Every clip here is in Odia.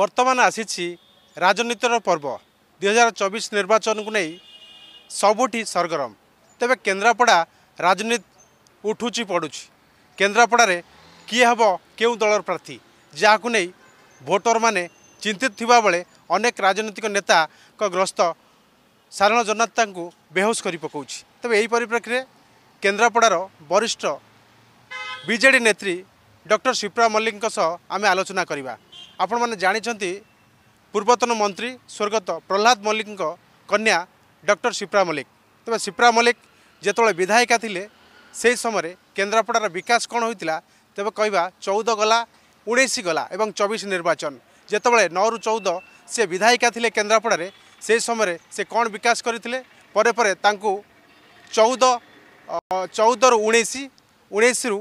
ବର୍ତ୍ତମାନ ଆସିଛି ରାଜନୀତିର ପର୍ବ ଦୁଇ ହଜାର ଚବିଶ ନିର୍ବାଚନକୁ ନେଇ ସବୁଠି ସରଗରମ ତେବେ କେନ୍ଦ୍ରାପଡ଼ା ରାଜନୀତି ଉଠୁଛି ପଡ଼ୁଛି କେନ୍ଦ୍ରାପଡ଼ାରେ କିଏ ହେବ କେଉଁ ଦଳର ପ୍ରାର୍ଥୀ ଯାହାକୁ ନେଇ ଭୋଟରମାନେ ଚିନ୍ତିତ ଥିବାବେଳେ ଅନେକ ରାଜନୈତିକ ନେତାଙ୍କ ଗ୍ରସ୍ତ ସାଧାରଣ ଜନତାଙ୍କୁ ବେହୋସ କରି ପକାଉଛି ତେବେ ଏହି ପରିପ୍ରେକ୍ଷୀରେ କେନ୍ଦ୍ରାପଡ଼ାର ବରିଷ୍ଠ ବିଜେଡ଼ି ନେତ୍ରୀ ଡକ୍ଟର ସିପ୍ରା ମଲ୍ଲିକଙ୍କ ସହ ଆମେ ଆଲୋଚନା କରିବା ଆପଣମାନେ ଜାଣିଛନ୍ତି ପୂର୍ବତନ ମନ୍ତ୍ରୀ ସ୍ୱର୍ଗତ ପ୍ରହ୍ଲାଦ ମଲ୍ଲିକଙ୍କ କନ୍ୟା ଡକ୍ଟର ସିପ୍ରା ମଲ୍ଲିକ ତେବେ ସିପ୍ରା ମଲ୍ଲିକ ଯେତେବେଳେ ବିଧାୟିକା ଥିଲେ ସେହି ସମୟରେ କେନ୍ଦ୍ରାପଡ଼ାର ବିକାଶ କ'ଣ ହୋଇଥିଲା ତେବେ କହିବା ଚଉଦ ଗଲା ଉଣେଇଶ ଗଲା ଏବଂ ଚବିଶ ନିର୍ବାଚନ ଯେତେବେଳେ ନଅରୁ ଚଉଦ ସେ ବିଧାୟିକା ଥିଲେ କେନ୍ଦ୍ରାପଡ଼ାରେ ସେହି ସମୟରେ ସେ କ'ଣ ବିକାଶ କରିଥିଲେ ପରେ ପରେ ତାଙ୍କୁ ଚଉଦ ଚଉଦରୁ ଉଣେଇଶ ଉଣେଇଶରୁ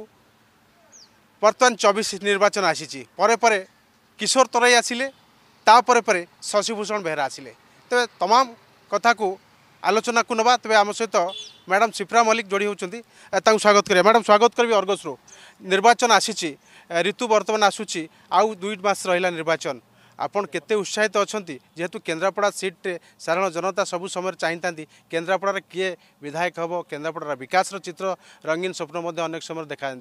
ବର୍ତ୍ତମାନ ଚବିଶ ନିର୍ବାଚନ ଆସିଛି ପରେ ପରେ किशोर तराई आसि त शशिभूषण बेहेरा आसले तमाम कथा को आलोचना को कुरा तपाईँ आमसहित म्याडम सिप्रा मल्लिक जोडीहेन् त स्वागत गरे म्याडम स्वागत गरे अर्गसुरु निर्वाचन आसिए ऋतु बर्तमान आसु आउ दुई मास र निर्वाचन केते उत्साहित अहिले जिन्द्रापडा सिटे साधारण जनता सबै समय चाहिँ केन्द्रापडार कि विधायक हे केन्द्रापडार बिकासर चित रङ्गीन स्वप्नु अनेक समय देखा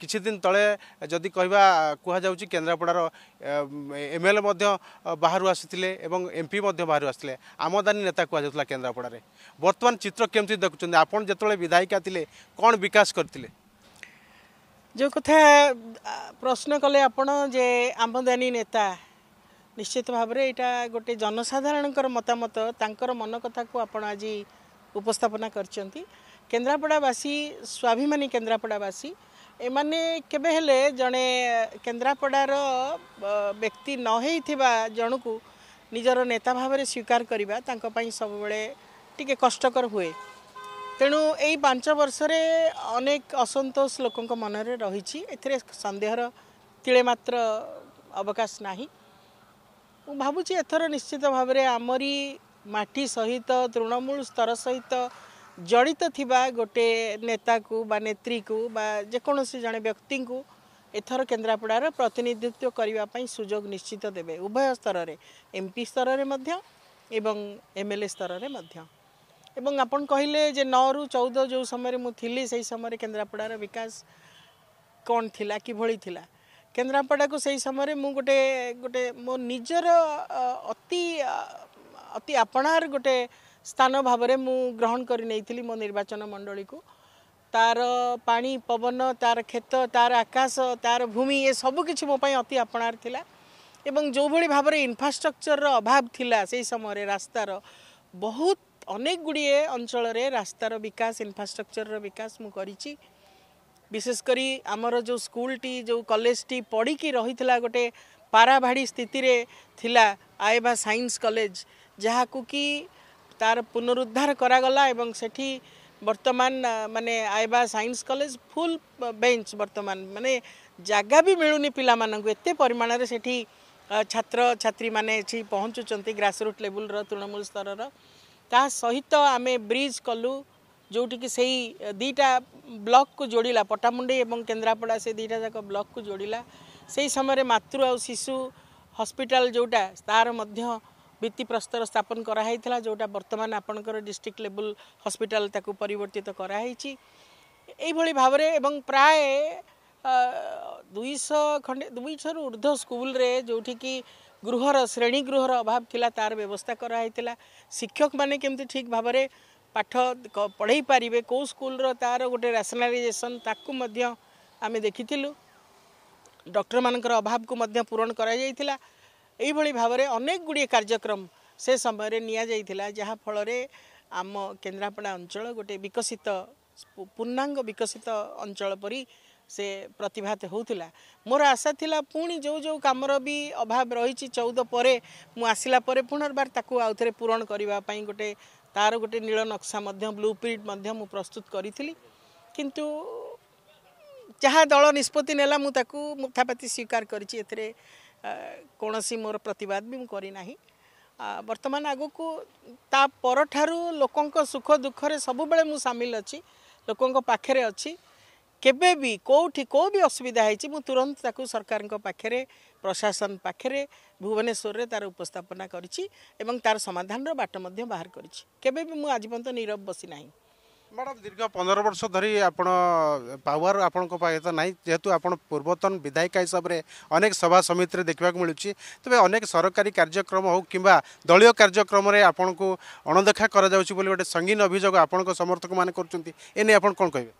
କିଛିଦିନ ତଳେ ଯଦି କହିବା କୁହାଯାଉଛି କେନ୍ଦ୍ରାପଡ଼ାର ଏମ ଏଲ୍ ଏ ମଧ୍ୟ ବାହାରୁ ଆସିଥିଲେ ଏବଂ ଏମପି ମଧ୍ୟ ବାହାରୁ ଆସିଥିଲେ ଆମଦାନୀ ନେତା କୁହାଯାଉଥିଲା କେନ୍ଦ୍ରାପଡ଼ାରେ ବର୍ତ୍ତମାନ ଚିତ୍ର କେମିତି ଦେଖୁଛନ୍ତି ଆପଣ ଯେତେବେଳେ ବିଧାୟିକା ଥିଲେ କ'ଣ ବିକାଶ କରିଥିଲେ ଯେଉଁ କଥା ପ୍ରଶ୍ନ କଲେ ଆପଣ ଯେ ଆମଦାନୀ ନେତା ନିଶ୍ଚିତ ଭାବରେ ଏଇଟା ଗୋଟେ ଜନସାଧାରଣଙ୍କର ମତାମତ ତାଙ୍କର ମନ କଥାକୁ ଆପଣ ଆଜି ଉପସ୍ଥାପନା କରିଛନ୍ତି କେନ୍ଦ୍ରାପଡ଼ାବାସୀ ସ୍ୱାଭିମାନୀ କେନ୍ଦ୍ରାପଡ଼ାବାସୀ ଏମାନେ କେବେ ହେଲେ ଜଣେ କେନ୍ଦ୍ରାପଡ଼ାର ବ୍ୟକ୍ତି ନ ହେଇଥିବା ଜଣକୁ ନିଜର ନେତା ଭାବରେ ସ୍ୱୀକାର କରିବା ତାଙ୍କ ପାଇଁ ସବୁବେଳେ ଟିକେ କଷ୍ଟକର ହୁଏ ତେଣୁ ଏଇ ପାଞ୍ଚ ବର୍ଷରେ ଅନେକ ଅସନ୍ତୋଷ ଲୋକଙ୍କ ମନରେ ରହିଛି ଏଥିରେ ସନ୍ଦେହର ତିଳେ ମାତ୍ର ଅବକାଶ ନାହିଁ ମୁଁ ଭାବୁଛି ଏଥର ନିଶ୍ଚିତ ଭାବରେ ଆମରି ମାଟି ସହିତ ତୃଣମୂଳ ସ୍ତର ସହିତ ଜଡ଼ିତ ଥିବା ଗୋଟିଏ ନେତାକୁ ବା ନେତ୍ରୀକୁ ବା ଯେକୌଣସି ଜଣେ ବ୍ୟକ୍ତିଙ୍କୁ ଏଥର କେନ୍ଦ୍ରାପଡ଼ାର ପ୍ରତିନିଧିତ୍ୱ କରିବା ପାଇଁ ସୁଯୋଗ ନିଶ୍ଚିତ ଦେବେ ଉଭୟ ସ୍ତରରେ ଏମ୍ ପି ସ୍ତରରେ ମଧ୍ୟ ଏବଂ ଏମ୍ ଏଲ୍ ଏ ସ୍ତରରେ ମଧ୍ୟ ଏବଂ ଆପଣ କହିଲେ ଯେ ନଅରୁ ଚଉଦ ଯେଉଁ ସମୟରେ ମୁଁ ଥିଲି ସେହି ସମୟରେ କେନ୍ଦ୍ରାପଡ଼ାର ବିକାଶ କ'ଣ ଥିଲା କିଭଳି ଥିଲା କେନ୍ଦ୍ରାପଡ଼ାକୁ ସେହି ସମୟରେ ମୁଁ ଗୋଟେ ଗୋଟେ ମୋ ନିଜର ଅତି ଅତି ଆପଣାର ଗୋଟେ ସ୍ଥାନ ଭାବରେ ମୁଁ ଗ୍ରହଣ କରି ନେଇଥିଲି ମୋ ନିର୍ବାଚନ ମଣ୍ଡଳୀକୁ ତାର ପାଣି ପବନ ତାର କ୍ଷେତ ତାର ଆକାଶ ତାର ଭୂମି ଏ ସବୁକିଛି ମୋ ପାଇଁ ଅତି ଆପଣାର ଥିଲା ଏବଂ ଯେଉଁଭଳି ଭାବରେ ଇନଫ୍ରାଷ୍ଟ୍ରକ୍ଚରର ଅଭାବ ଥିଲା ସେହି ସମୟରେ ରାସ୍ତାର ବହୁତ ଅନେକ ଗୁଡ଼ିଏ ଅଞ୍ଚଳରେ ରାସ୍ତାର ବିକାଶ ଇନଫ୍ରାଷ୍ଟ୍ରକ୍ଚରର ବିକାଶ ମୁଁ କରିଛି ବିଶେଷ କରି ଆମର ଯେଉଁ ସ୍କୁଲଟି ଯେଉଁ କଲେଜଟି ପଢ଼ିକି ରହିଥିଲା ଗୋଟେ ପାରାଭାଡ଼ି ସ୍ଥିତିରେ ଥିଲା ଆଏବା ସାଇନ୍ସ କଲେଜ ଯାହାକୁ କି तार एवं सेठी वर्तमान माने आयबा साइंस कॉलेज फुल रे बर्तमान छात्र जा माने छि परिमाणी चंती ग्रास रूट लेवल रो तृणमूल स्तर सहित आमे ब्रिज कलु जोटिकै दुईटा ब्लक कु जोडिला केंद्रापडा से दीटा दुईटा ब्लॉक को कु सेही समय मातृ आ शिशु हॉस्पिटल जोटा तार ভিত্তিপ্রস্তর স্থাপন করা হয়েছিল যেটা বর্তমানে আপনার ডিস্ট্রিক্ট লেভেল হসপিটাল তাকে পরিবর্তিত করা হয়েছি এইভাবে ভাবে এবং প্রায় দুইশ খণ্ডে দুইশর ঊর্ধ্ব স্কুলরে কি গৃহর শ্রেণীগৃহর অভাব লা তার ব্যবস্থা করা হয়েছিল শিক্ষক মানে কমিটি ঠিক ভাবে পাঠ পড়াই পারিবে কেউ স্কুলর তার গোটে রেসনালাইজেসন তাকে আমি দেখিলু ডক্টর মান অভাবକୁ পূরণ করা যাই ଏହିଭଳି ଭାବରେ ଅନେକ ଗୁଡ଼ିଏ କାର୍ଯ୍ୟକ୍ରମ ସେ ସମୟରେ ନିଆଯାଇଥିଲା ଯାହାଫଳରେ ଆମ କେନ୍ଦ୍ରାପଡ଼ା ଅଞ୍ଚଳ ଗୋଟିଏ ବିକଶିତ ପୂର୍ଣ୍ଣାଙ୍ଗ ବିକଶିତ ଅଞ୍ଚଳ ପରି ସେ ପ୍ରତିଭାତ ହେଉଥିଲା ମୋର ଆଶା ଥିଲା ପୁଣି ଯେଉଁ ଯେଉଁ କାମର ବି ଅଭାବ ରହିଛି ଚଉଦ ପରେ ମୁଁ ଆସିଲା ପରେ ପୁନର୍ବାର ତାକୁ ଆଉ ଥରେ ପୂରଣ କରିବା ପାଇଁ ଗୋଟିଏ ତା'ର ଗୋଟେ ନୀଳ ନକ୍ସା ମଧ୍ୟ ବ୍ଲୁ ପ୍ରିଣ୍ଟ ମଧ୍ୟ ମୁଁ ପ୍ରସ୍ତୁତ କରିଥିଲି କିନ୍ତୁ ଯାହା ଦଳ ନିଷ୍ପତ୍ତି ନେଲା ମୁଁ ତାକୁ ମୁଥାପାତି ସ୍ୱୀକାର କରିଛି ଏଥିରେ କୌଣସି ମୋର ପ୍ରତିବାଦ ବି ମୁଁ କରିନାହିଁ ବର୍ତ୍ତମାନ ଆଗକୁ ତା ପରଠାରୁ ଲୋକଙ୍କ ସୁଖ ଦୁଃଖରେ ସବୁବେଳେ ମୁଁ ସାମିଲ ଅଛି ଲୋକଙ୍କ ପାଖରେ ଅଛି କେବେ ବି କେଉଁଠି କେଉଁ ବି ଅସୁବିଧା ହେଇଛି ମୁଁ ତୁରନ୍ତ ତାକୁ ସରକାରଙ୍କ ପାଖରେ ପ୍ରଶାସନ ପାଖରେ ଭୁବନେଶ୍ୱରରେ ତା'ର ଉପସ୍ଥାପନା କରିଛି ଏବଂ ତା'ର ସମାଧାନର ବାଟ ମଧ୍ୟ ବାହାର କରିଛି କେବେ ବି ମୁଁ ଆଜି ପର୍ଯ୍ୟନ୍ତ ନୀରବ ବସିନାହିଁ ମ୍ୟାଡ଼ାମ୍ ଦୀର୍ଘ ପନ୍ଦର ବର୍ଷ ଧରି ଆପଣ ପାୱାର ଆପଣଙ୍କ ପାଖରେ ତ ନାହିଁ ଯେହେତୁ ଆପଣ ପୂର୍ବତନ ବିଧାୟିକା ହିସାବରେ ଅନେକ ସଭା ସମିତିରେ ଦେଖିବାକୁ ମିଳୁଛି ତେବେ ଅନେକ ସରକାରୀ କାର୍ଯ୍ୟକ୍ରମ ହେଉ କିମ୍ବା ଦଳୀୟ କାର୍ଯ୍ୟକ୍ରମରେ ଆପଣଙ୍କୁ ଅଣଦେଖା କରାଯାଉଛି ବୋଲି ଗୋଟେ ସଙ୍ଗୀନ ଅଭିଯୋଗ ଆପଣଙ୍କ ସମର୍ଥକମାନେ କରୁଛନ୍ତି ଏ ନେଇ ଆପଣ କ'ଣ କହିବେ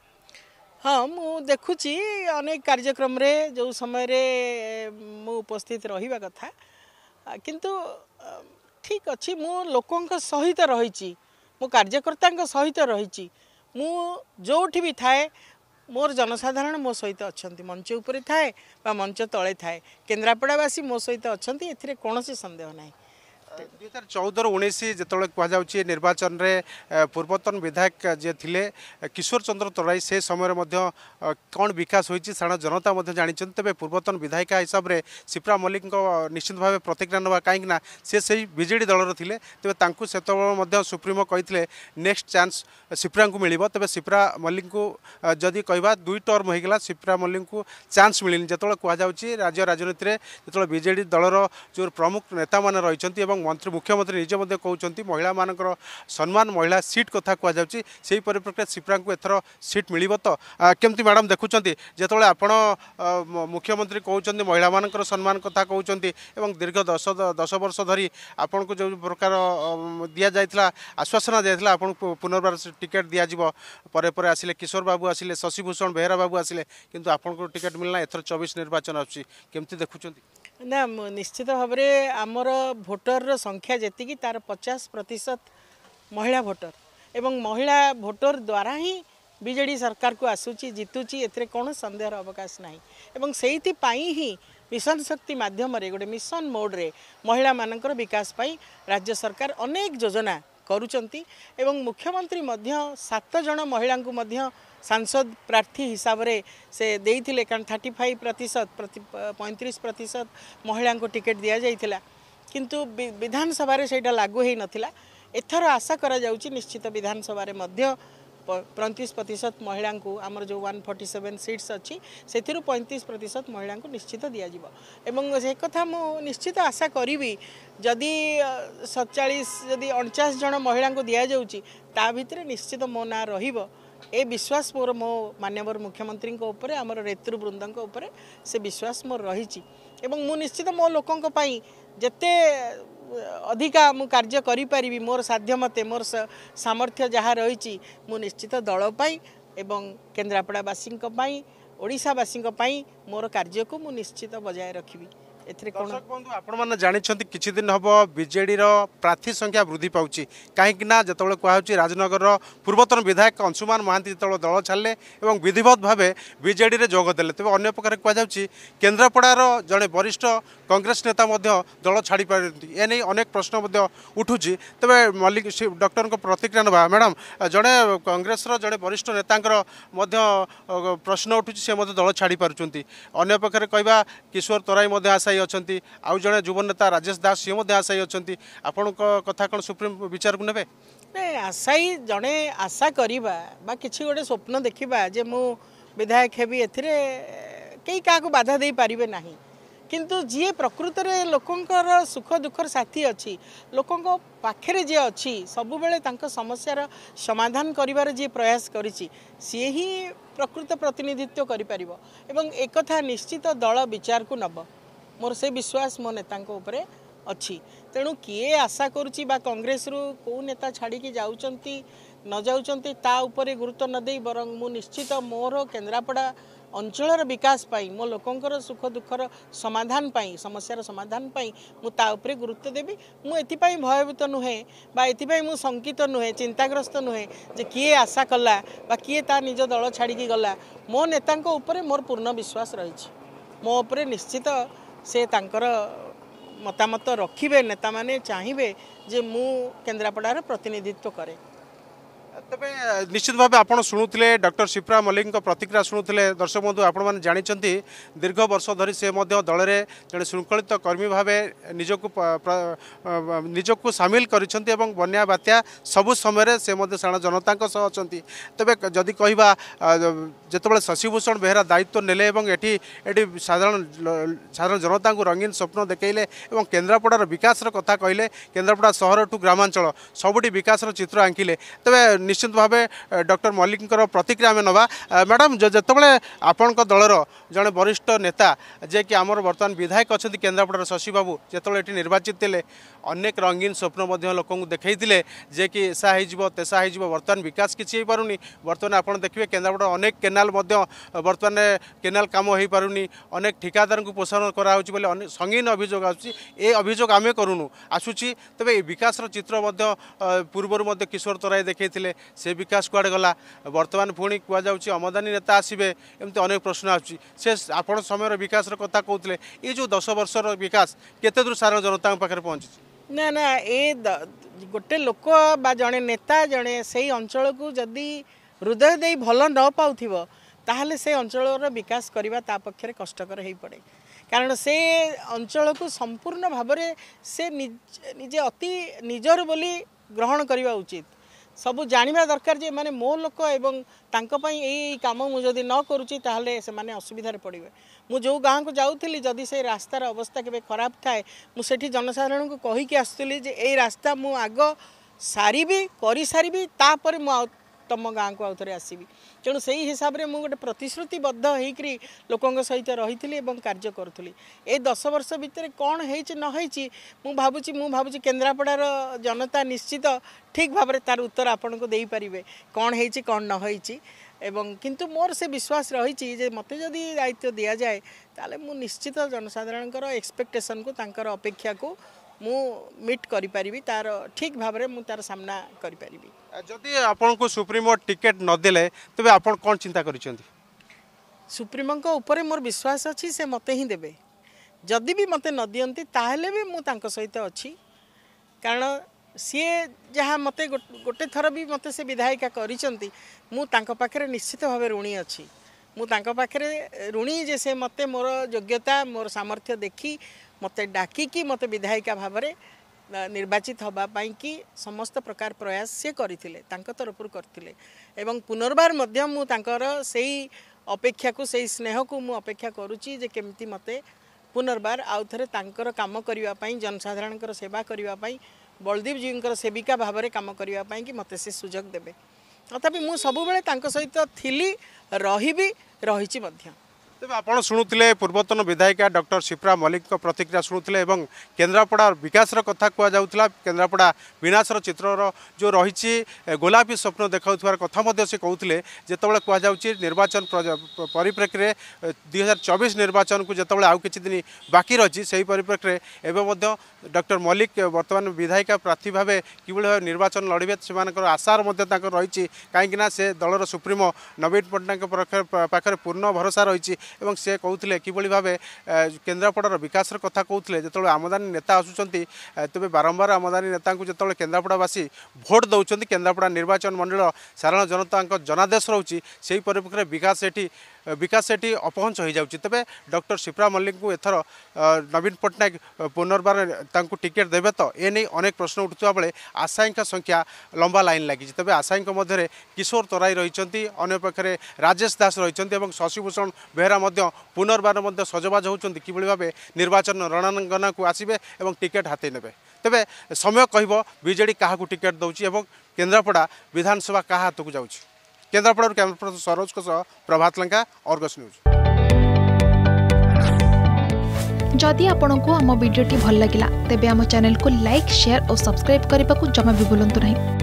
ହଁ ମୁଁ ଦେଖୁଛି ଅନେକ କାର୍ଯ୍ୟକ୍ରମରେ ଯେଉଁ ସମୟରେ ମୁଁ ଉପସ୍ଥିତ ରହିବା କଥା କିନ୍ତୁ ଠିକ୍ ଅଛି ମୁଁ ଲୋକଙ୍କ ସହିତ ରହିଛି ମୋ କାର୍ଯ୍ୟକର୍ତ୍ତାଙ୍କ ସହିତ ରହିଛି ମୁଁ ଯେଉଁଠି ବି ଥାଏ ମୋର ଜନସାଧାରଣ ମୋ ସହିତ ଅଛନ୍ତି ମଞ୍ଚ ଉପରେ ଥାଏ ବା ମଞ୍ଚ ତଳେ ଥାଏ କେନ୍ଦ୍ରାପଡ଼ାବାସୀ ମୋ ସହିତ ଅଛନ୍ତି ଏଥିରେ କୌଣସି ସନ୍ଦେହ ନାହିଁ ଦୁଇ ହଜାର ଚଉଦରୁ ଉଣେଇଶ ଯେତେବେଳେ କୁହାଯାଉଛି ନିର୍ବାଚନରେ ପୂର୍ବତନ ବିଧାୟକ ଯିଏ ଥିଲେ କିଶୋର ଚନ୍ଦ୍ର ତରାଇ ସେ ସମୟରେ ମଧ୍ୟ କ'ଣ ବିକାଶ ହୋଇଛି ସାଧାରଣ ଜନତା ମଧ୍ୟ ଜାଣିଛନ୍ତି ତେବେ ପୂର୍ବତନ ବିଧାୟିକା ହିସାବରେ ସିପ୍ରା ମଲ୍ଲିକଙ୍କ ନିଶ୍ଚିତ ଭାବେ ପ୍ରତିକ୍ରିୟା ନେବା କାହିଁକିନା ସେ ସେଇ ବିଜେଡ଼ି ଦଳର ଥିଲେ ତେବେ ତାଙ୍କୁ ସେତେବେଳେ ମଧ୍ୟ ସୁପ୍ରିମୋ କହିଥିଲେ ନେକ୍ସଟ ଚାନ୍ସ ସିପ୍ରାଙ୍କୁ ମିଳିବ ତେବେ ସିପ୍ରା ମଲ୍ଲିକଙ୍କୁ ଯଦି କହିବା ଦୁଇ ଟର୍ମ ହୋଇଗଲା ସିପ୍ରା ମଲ୍ଲିକଙ୍କୁ ଚାନ୍ସ ମିଳିନି ଯେତେବେଳେ କୁହାଯାଉଛି ରାଜ୍ୟ ରାଜନୀତିରେ ଯେତେବେଳେ ବିଜେଡ଼ି ଦଳର ଯେଉଁ ପ୍ରମୁଖ ନେତାମାନେ ରହିଛନ୍ତି ଏବଂ मुख्यमंत्री निजे निजेन्ट महिला मान सम्मान महिला सीट कथा कुत को एथर तो कमी त देखुं देखुन्छ आप मुख्यमंत्री कि महिला मान सम्मान कथा दीर्घ दस दस वर्ष धरि को जो प्रकार आश्वासना आश्वासन आप पुनर्व टिकेट पर आसे किशोर बाबू आसे शशिभूषण बेहरा बाबू आसे किन आपको टिकेट एथर चबिस निर्वाचन आसमी देखुन्छ निश्चित भावे आमर भोटर र संख्या जतिकि तार पचास प्रतिशत महिला भोटर एवं महिला भोटरद्वारा सरकार को आसुची जितुची जितु क सन्देहर अवकाश नै मिशन शक्ति माध्यमले गोट मिसन मोड्रे महिला मिकासपै राज्य सरकार अनेक योजना କରୁଛନ୍ତି ଏବଂ ମୁଖ୍ୟମନ୍ତ୍ରୀ ମଧ୍ୟ ସାତ ଜଣ ମହିଳାଙ୍କୁ ମଧ୍ୟ ସାଂସଦ ପ୍ରାର୍ଥୀ ହିସାବରେ ସେ ଦେଇଥିଲେ କାରଣ ଥାର୍ଟି ଫାଇଭ୍ ପ୍ରତିଶତ ପଇଁତିରିଶ ପ୍ରତିଶତ ମହିଳାଙ୍କୁ ଟିକେଟ୍ ଦିଆଯାଇଥିଲା କିନ୍ତୁ ବିଧାନସଭାରେ ସେଇଟା ଲାଗୁ ହୋଇନଥିଲା ଏଥର ଆଶା କରାଯାଉଛି ନିଶ୍ଚିତ ବିଧାନସଭାରେ ମଧ୍ୟ ପଇଁତିରିଶ ପ୍ରତିଶତ ମହିଳାଙ୍କୁ ଆମର ଯେଉଁ ୱାନ୍ ଫର୍ଟି ସେଭେନ୍ ସିଟ୍ସ ଅଛି ସେଥିରୁ ପଇଁତିରିଶ ପ୍ରତିଶତ ମହିଳାଙ୍କୁ ନିଶ୍ଚିତ ଦିଆଯିବ ଏବଂ ସେ କଥା ମୁଁ ନିଶ୍ଚିତ ଆଶା କରିବି ଯଦି ସତଚାଳିଶ ଯଦି ଅଣଚାଶ ଜଣ ମହିଳାଙ୍କୁ ଦିଆଯାଉଛି ତା ଭିତରେ ନିଶ୍ଚିତ ମୋ ନାଁ ରହିବ ଏ ବିଶ୍ୱାସ ମୋର ମୋ ମାନ୍ୟବର ମୁଖ୍ୟମନ୍ତ୍ରୀଙ୍କ ଉପରେ ଆମର ରେତୃବୃନ୍ଦଙ୍କ ଉପରେ ସେ ବିଶ୍ୱାସ ମୋର ରହିଛି ଏବଂ ମୁଁ ନିଶ୍ଚିତ ମୋ ଲୋକଙ୍କ ପାଇଁ ଯେତେ ଅଧିକା ମୁଁ କାର୍ଯ୍ୟ କରିପାରିବି ମୋର ସାଧ୍ୟ ମତେ ମୋର ସାମର୍ଥ୍ୟ ଯାହା ରହିଛି ମୁଁ ନିଶ୍ଚିତ ଦଳ ପାଇଁ ଏବଂ କେନ୍ଦ୍ରାପଡ଼ାବାସୀଙ୍କ ପାଇଁ ଓଡ଼ିଶାବାସୀଙ୍କ ପାଇଁ ମୋର କାର୍ଯ୍ୟକୁ ମୁଁ ନିଶ୍ଚିତ ବଜାୟ ରଖିବି ଏଥିରେ କ'ଣ ବନ୍ଧୁ ଆପଣମାନେ ଜାଣିଛନ୍ତି କିଛି ଦିନ ହେବ ବିଜେଡ଼ିର ପ୍ରାର୍ଥୀ ସଂଖ୍ୟା ବୃଦ୍ଧି ପାଉଛି କାହିଁକି ନା ଯେତେବେଳେ କୁହାହେଉଛି ରାଜନଗରର ପୂର୍ବତନ ବିଧାୟକ ଅଂଶୁମାନ ମହାନ୍ତି ଯେତେବେଳେ ଦଳ ଛାଡ଼ିଲେ ଏବଂ ବିଧିବଦ୍ଧ ଭାବେ ବିଜେଡ଼ିରେ ଯୋଗ ଦେଲେ ତେବେ ଅନ୍ୟ ପ୍ରକାର କୁହାଯାଉଛି କେନ୍ଦ୍ରାପଡ଼ାର ଜଣେ ବରିଷ୍ଠ କଂଗ୍ରେସ ନେତା ମଧ୍ୟ ଦଳ ଛାଡ଼ିପାରନ୍ତି ଏ ନେଇ ଅନେକ ପ୍ରଶ୍ନ ମଧ୍ୟ ଉଠୁଛି ତେବେ ମଲ୍ଲିକ ଡକ୍ଟରଙ୍କ ପ୍ରତିକ୍ରିୟା ନେବା ମ୍ୟାଡ଼ାମ୍ ଜଣେ କଂଗ୍ରେସର ଜଣେ ବରିଷ୍ଠ ନେତାଙ୍କର ମଧ୍ୟ ପ୍ରଶ୍ନ ଉଠୁଛି ସେ ମଧ୍ୟ ଦଳ ଛାଡ଼ିପାରୁଛନ୍ତି ଅନ୍ୟ ପକ୍ଷରେ କହିବା କିଶୋର ତରାଇ ମଧ୍ୟ ଆଶା ସାହି ଅଛନ୍ତି ଆଉ ଜଣେ ଯୁବ ନେତା ରାଜେଶ ଦାସ ସିଏ ମଧ୍ୟ ଆଶାୟୀ ଅଛନ୍ତି ଆପଣଙ୍କ କଥା କ'ଣ ସୁପ୍ରିମ ବିଚାରକୁ ନେବେ ନାଇଁ ଆଶାୟୀ ଜଣେ ଆଶା କରିବା ବା କିଛି ଗୋଟେ ସ୍ୱପ୍ନ ଦେଖିବା ଯେ ମୁଁ ବିଧାୟକ ହେବି ଏଥିରେ କେହି କାହାକୁ ବାଧା ଦେଇପାରିବେ ନାହିଁ କିନ୍ତୁ ଯିଏ ପ୍ରକୃତରେ ଲୋକଙ୍କର ସୁଖ ଦୁଃଖର ସାଥୀ ଅଛି ଲୋକଙ୍କ ପାଖରେ ଯିଏ ଅଛି ସବୁବେଳେ ତାଙ୍କ ସମସ୍ୟାର ସମାଧାନ କରିବାର ଯିଏ ପ୍ରୟାସ କରିଛି ସିଏ ହିଁ ପ୍ରକୃତ ପ୍ରତିନିଧିତ୍ୱ କରିପାରିବ ଏବଂ ଏକଥା ନିଶ୍ଚିତ ଦଳ ବିଚାରକୁ ନେବ ମୋର ସେ ବିଶ୍ୱାସ ମୋ ନେତାଙ୍କ ଉପରେ ଅଛି ତେଣୁ କିଏ ଆଶା କରୁଛି ବା କଂଗ୍ରେସରୁ କେଉଁ ନେତା ଛାଡ଼ିକି ଯାଉଛନ୍ତି ନ ଯାଉଛନ୍ତି ତା ଉପରେ ଗୁରୁତ୍ୱ ନ ଦେଇ ବରଂ ମୁଁ ନିଶ୍ଚିତ ମୋର କେନ୍ଦ୍ରାପଡ଼ା ଅଞ୍ଚଳର ବିକାଶ ପାଇଁ ମୋ ଲୋକଙ୍କର ସୁଖ ଦୁଃଖର ସମାଧାନ ପାଇଁ ସମସ୍ୟାର ସମାଧାନ ପାଇଁ ମୁଁ ତା ଉପରେ ଗୁରୁତ୍ୱ ଦେବି ମୁଁ ଏଥିପାଇଁ ଭୟଭୀତ ନୁହେଁ ବା ଏଥିପାଇଁ ମୁଁ ଶଙ୍କିତ ନୁହେଁ ଚିନ୍ତାଗ୍ରସ୍ତ ନୁହେଁ ଯେ କିଏ ଆଶା କଲା ବା କିଏ ତା ନିଜ ଦଳ ଛାଡ଼ିକି ଗଲା ମୋ ନେତାଙ୍କ ଉପରେ ମୋର ପୂର୍ଣ୍ଣ ବିଶ୍ୱାସ ରହିଛି ମୋ ଉପରେ ନିଶ୍ଚିତ ସେ ତାଙ୍କର ମତାମତ ରଖିବେ ନେତାମାନେ ଚାହିଁବେ ଯେ ମୁଁ କେନ୍ଦ୍ରାପଡ଼ାର ପ୍ରତିନିଧିତ୍ୱ କରେ तपाईँ निश्चित भावे आउनु शुणुते डक्टर शिप्रा मल्लिक प्रतिक्रिया शुणुते दर्शक बन्धु आप जाने दीर्घ वर्ष धरि से दलले जे शृङ्खलित कर्मी भाव निजको निजको सामिल गरिन्छ बन्या बात्या सबु समय से साण जनता तेज तपाईँ कह जो शशिभूषण बेहरा दायित्व नेले साधारण साधारण जनता रंगीन स्वप्न देखैले केन्द्रापडार विकास र कथा कहले केन्द्रापडा सहर टु ग्रामांचल सबुटी विकास चित्र आंकिले तेज ନିଶ୍ଚିତ ଭାବେ ଡକ୍ଟର ମଲ୍ଲିକଙ୍କର ପ୍ରତିକ୍ରିୟା ଆମେ ନେବା ମ୍ୟାଡ଼ାମ୍ ଯେତେବେଳେ ଆପଣଙ୍କ ଦଳର ଜଣେ ବରିଷ୍ଠ ନେତା ଯିଏକି ଆମର ବର୍ତ୍ତମାନ ବିଧାୟକ ଅଛନ୍ତି କେନ୍ଦ୍ରାପଡ଼ାର ଶଶୀବାବୁ ଯେତେବେଳେ ଏଠି ନିର୍ବାଚିତ ଥିଲେ ଅନେକ ରଙ୍ଗୀନ ସ୍ୱପ୍ନ ମଧ୍ୟ ଲୋକଙ୍କୁ ଦେଖାଇଥିଲେ ଯିଏକି ଏସା ହୋଇଯିବ ତେସା ହୋଇଯିବ ବର୍ତ୍ତମାନ ବିକାଶ କିଛି ହୋଇପାରୁନି ବର୍ତ୍ତମାନ ଆପଣ ଦେଖିବେ କେନ୍ଦ୍ରାପଡ଼ାର ଅନେକ କେନାଲ ମଧ୍ୟ ବର୍ତ୍ତମାନ କେନାଲ କାମ ହୋଇପାରୁନି ଅନେକ ଠିକାଦାରଙ୍କୁ ପୋଷଣ କରାହେଉଛି ବୋଲି ଅନେକ ସଙ୍ଗୀନ ଅଭିଯୋଗ ଆସୁଛି ଏ ଅଭିଯୋଗ ଆମେ କରୁନୁ ଆସୁଛି ତେବେ ଏ ବିକାଶର ଚିତ୍ର ମଧ୍ୟ ପୂର୍ବରୁ ମଧ୍ୟ କିଶୋର ତରାଇ ଦେଖାଇଥିଲେ ଆସିଲେ ସେ ବିକାଶ କୁଆଡ଼େ ଗଲା ବର୍ତ୍ତମାନ ପୁଣି କୁହାଯାଉଛି ଅମଦାନୀ ନେତା ଆସିବେ ଏମିତି ଅନେକ ପ୍ରଶ୍ନ ଆସୁଛି ସେ ଆପଣ ସମୟର ବିକାଶର କଥା କହୁଥିଲେ ଏ ଯେଉଁ ଦଶ ବର୍ଷର ବିକାଶ କେତେ ଦୂର ସାରା ଜନତାଙ୍କ ପାଖରେ ପହଞ୍ଚିଛି ନା ନା ଏ ଗୋଟେ ଲୋକ ବା ଜଣେ ନେତା ଜଣେ ସେଇ ଅଞ୍ଚଳକୁ ଯଦି ହୃଦୟ ଦେଇ ଭଲ ନ ପାଉଥିବ ତାହେଲେ ସେ ଅଞ୍ଚଳର ବିକାଶ କରିବା ତା ପକ୍ଷରେ କଷ୍ଟକର ହୋଇପଡ଼େ କାରଣ ସେ ଅଞ୍ଚଳକୁ ସମ୍ପୂର୍ଣ୍ଣ ଭାବରେ ସେ ନିଜେ ଅତି ନିଜର ବୋଲି ଗ୍ରହଣ କରିବା ଉଚିତ ସବୁ ଜାଣିବା ଦରକାର ଯେ ଏମାନେ ମୋ ଲୋକ ଏବଂ ତାଙ୍କ ପାଇଁ ଏଇ କାମ ମୁଁ ଯଦି ନ କରୁଛି ତାହେଲେ ସେମାନେ ଅସୁବିଧାରେ ପଡ଼ିବେ ମୁଁ ଯେଉଁ ଗାଁକୁ ଯାଉଥିଲି ଯଦି ସେ ରାସ୍ତାର ଅବସ୍ଥା କେବେ ଖରାପ ଥାଏ ମୁଁ ସେଠି ଜନସାଧାରଣଙ୍କୁ କହିକି ଆସୁଥିଲି ଯେ ଏଇ ରାସ୍ତା ମୁଁ ଆଗ ସାରିବି କରିସାରିବି ତାପରେ ମୁଁ ଆଉ ତମ ଗାଁକୁ ଆଉ ଥରେ ଆସିବି ତେଣୁ ସେଇ ହିସାବରେ ମୁଁ ଗୋଟେ ପ୍ରତିଶ୍ରୁତିବଦ୍ଧ ହେଇକରି ଲୋକଙ୍କ ସହିତ ରହିଥିଲି ଏବଂ କାର୍ଯ୍ୟ କରୁଥିଲି ଏଇ ଦଶ ବର୍ଷ ଭିତରେ କ'ଣ ହେଇଛି ନ ହେଇଛି ମୁଁ ଭାବୁଛି ମୁଁ ଭାବୁଛି କେନ୍ଦ୍ରାପଡ଼ାର ଜନତା ନିଶ୍ଚିତ ଠିକ୍ ଭାବରେ ତାର ଉତ୍ତର ଆପଣଙ୍କୁ ଦେଇପାରିବେ କ'ଣ ହେଇଛି କ'ଣ ନ ହେଇଛି ଏବଂ କିନ୍ତୁ ମୋର ସେ ବିଶ୍ୱାସ ରହିଛି ଯେ ମୋତେ ଯଦି ଦାୟିତ୍ୱ ଦିଆଯାଏ ତାହେଲେ ମୁଁ ନିଶ୍ଚିତ ଜନସାଧାରଣଙ୍କର ଏକ୍ସପେକ୍ଟେସନ୍କୁ ତାଙ୍କର ଅପେକ୍ଷାକୁ ମୁଁ ମିଟ୍ କରିପାରିବି ତାର ଠିକ୍ ଭାବରେ ମୁଁ ତାର ସାମ୍ନା କରିପାରିବି ଯଦି ଆପଣଙ୍କୁ ସୁପ୍ରିମୋ ଟିକେଟ୍ ନଦେଲେ ତେବେ ଆପଣ କ'ଣ ଚିନ୍ତା କରିଛନ୍ତି ସୁପ୍ରିମୋଙ୍କ ଉପରେ ମୋର ବିଶ୍ୱାସ ଅଛି ସେ ମୋତେ ହିଁ ଦେବେ ଯଦି ବି ମୋତେ ନ ଦିଅନ୍ତି ତାହେଲେ ବି ମୁଁ ତାଙ୍କ ସହିତ ଅଛି କାରଣ ସିଏ ଯାହା ମୋତେ ଗୋଟେ ଥର ବି ମୋତେ ସେ ବିଧାୟିକା କରିଛନ୍ତି ମୁଁ ତାଙ୍କ ପାଖରେ ନିଶ୍ଚିତ ଭାବେ ଋଣୀ ଅଛି ମୁଁ ତାଙ୍କ ପାଖରେ ଋଣୀ ଯେ ସେ ମୋତେ ମୋର ଯୋଗ୍ୟତା ମୋର ସାମର୍ଥ୍ୟ ଦେଖି ମୋତେ ଡାକିକି ମୋତେ ବିଧାୟିକା ଭାବରେ ନିର୍ବାଚିତ ହେବା ପାଇଁକି ସମସ୍ତ ପ୍ରକାର ପ୍ରୟାସ ସିଏ କରିଥିଲେ ତାଙ୍କ ତରଫରୁ କରିଥିଲେ ଏବଂ ପୁନର୍ବାର ମଧ୍ୟ ମୁଁ ତାଙ୍କର ସେଇ ଅପେକ୍ଷାକୁ ସେଇ ସ୍ନେହକୁ ମୁଁ ଅପେକ୍ଷା କରୁଛି ଯେ କେମିତି ମୋତେ ପୁନର୍ବାର ଆଉ ଥରେ ତାଙ୍କର କାମ କରିବା ପାଇଁ ଜନସାଧାରଣଙ୍କର ସେବା କରିବା ପାଇଁ ବଳଦେବଜୀଙ୍କର ସେବିକା ଭାବରେ କାମ କରିବା ପାଇଁକି ମୋତେ ସେ ସୁଯୋଗ ଦେବେ ତଥାପି ମୁଁ ସବୁବେଳେ ତାଙ୍କ ସହିତ ଥିଲି ରହିବି ରହିଛି ମଧ୍ୟ ତେବେ ଆପଣ ଶୁଣୁଥିଲେ ପୂର୍ବତନ ବିଧାୟିକା ଡକ୍ଟର ସିପ୍ରା ମଲ୍ଲିକଙ୍କ ପ୍ରତିକ୍ରିୟା ଶୁଣୁଥିଲେ ଏବଂ କେନ୍ଦ୍ରାପଡ଼ା ବିକାଶର କଥା କୁହାଯାଉଥିଲା କେନ୍ଦ୍ରାପଡ଼ା ବିନାଶର ଚିତ୍ରର ଯେଉଁ ରହିଛି ଗୋଲାପୀ ସ୍ୱପ୍ନ ଦେଖାଉଥିବାର କଥା ମଧ୍ୟ ସେ କହୁଥିଲେ ଯେତେବେଳେ କୁହାଯାଉଛି ନିର୍ବାଚନ ପରିପ୍ରେକ୍ଷୀରେ ଦୁଇ ହଜାର ଚବିଶ ନିର୍ବାଚନକୁ ଯେତେବେଳେ ଆଉ କିଛି ଦିନ ବାକି ରହିଛି ସେହି ପରିପ୍ରେକ୍ଷୀରେ ଏବେ ମଧ୍ୟ ଡକ୍ଟର ମଲ୍ଲିକ ବର୍ତ୍ତମାନ ବିଧାୟିକା ପ୍ରାର୍ଥୀ ଭାବେ କିଭଳି ଭାବେ ନିର୍ବାଚନ ଲଢ଼ିବେ ସେମାନଙ୍କର ଆଶାର ମଧ୍ୟ ତାଙ୍କର ରହିଛି କାହିଁକିନା ସେ ଦଳର ସୁପ୍ରିମୋ ନବୀନ ପଟ୍ଟନାୟକଙ୍କ ପାଖରେ ପୂର୍ଣ୍ଣ ଭରସା ରହିଛି ଏବଂ ସେ କହୁଥିଲେ କିଭଳି ଭାବେ କେନ୍ଦ୍ରାପଡ଼ାର ବିକାଶର କଥା କହୁଥିଲେ ଯେତେବେଳେ ଆମଦାନୀ ନେତା ଆସୁଛନ୍ତି ତେବେ ବାରମ୍ବାର ଆମଦାନୀ ନେତାଙ୍କୁ ଯେତେବେଳେ କେନ୍ଦ୍ରାପଡ଼ାବାସୀ ଭୋଟ୍ ଦେଉଛନ୍ତି କେନ୍ଦ୍ରାପଡ଼ା ନିର୍ବାଚନ ମଣ୍ଡଳ ସାଧାରଣ ଜନତାଙ୍କ ଜନାଦେଶ ରହୁଛି ସେହି ପରିପ୍ରେକ୍ଷୀରେ ବିକାଶ ଏଠି ବିକାଶ ସେଠି ଅପହଞ୍ଚ ହୋଇଯାଉଛି ତେବେ ଡକ୍ଟର ସିପ୍ରା ମଲ୍ଲିକଙ୍କୁ ଏଥର ନବୀନ ପଟ୍ଟନାୟକ ପୁନର୍ବାର ତାଙ୍କୁ ଟିକେଟ୍ ଦେବେ ତ ଏ ନେଇ ଅନେକ ପ୍ରଶ୍ନ ଉଠୁଥିବା ବେଳେ ଆଶାୟୀଙ୍କ ସଂଖ୍ୟା ଲମ୍ବା ଲାଇନ୍ ଲାଗିଛି ତେବେ ଆଶାୟୀଙ୍କ ମଧ୍ୟରେ କିଶୋର ତରାଇ ରହିଛନ୍ତି ଅନ୍ୟପକ୍ଷରେ ରାଜେଶ ଦାସ ରହିଛନ୍ତି ଏବଂ ଶଶିଭୂଷଣ ବେହେରା ମଧ୍ୟ ପୁନର୍ବାର ମଧ୍ୟ ସଜବାଜ ହେଉଛନ୍ତି କିଭଳି ଭାବେ ନିର୍ବାଚନ ରଣାଙ୍ଗନାକୁ ଆସିବେ ଏବଂ ଟିକେଟ୍ ହାତେଇ ନେବେ ତେବେ ସମୟ କହିବ ବିଜେଡ଼ି କାହାକୁ ଟିକେଟ୍ ଦେଉଛି ଏବଂ କେନ୍ଦ୍ରାପଡ଼ା ବିଧାନସଭା କାହା ହାତକୁ ଯାଉଛି केन्द्रापड़ कैमेरा पर्सन सरोज का प्रभात लंका अर्गस न्यूज जदि आपण आम भिडी भल लगा तेब चेल को लाइक सेयार और सब्सक्राइब करने को जमा भी बुलां नहीं